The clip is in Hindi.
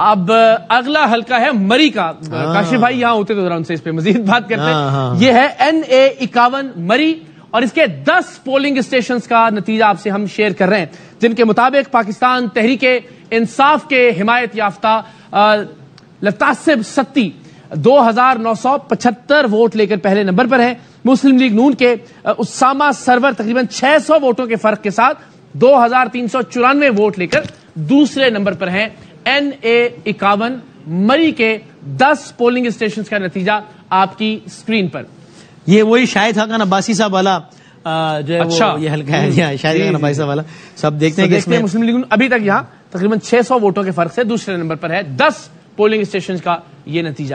अब अगला हल्का है मरी का हाँ। काशिफ भाई यहां होते थे उनसे इस पे मजीद बात करते हैं हाँ, हाँ। ये है एन ए इक्यावन मरी और इसके 10 पोलिंग स्टेशन का नतीजा आपसे हम शेयर कर रहे हैं जिनके मुताबिक पाकिस्तान तहरीक इंसाफ के हिमायत याफ्ता लतासिब सत्ती 2975 वोट लेकर पहले नंबर पर है मुस्लिम लीग नून के उसामा सरवर तकरीबन 600 वोटों के फर्क के साथ दो वोट लेकर दूसरे नंबर पर हैं एन ए इक्यावन मरी के 10 पोलिंग स्टेशन का नतीजा आपकी स्क्रीन पर ये वही शायद खान अब्बासी साहब वाला जो है अच्छा। वो ये हल्का है हम्म। शायद खान अब्बासी साहब वाला सब देखते हैं देखते हैं मुस्लिम लीग अभी तक यहाँ तकरीबन 600 वोटों के फर्क से दूसरे नंबर पर है 10 पोलिंग स्टेशन का ये नतीजा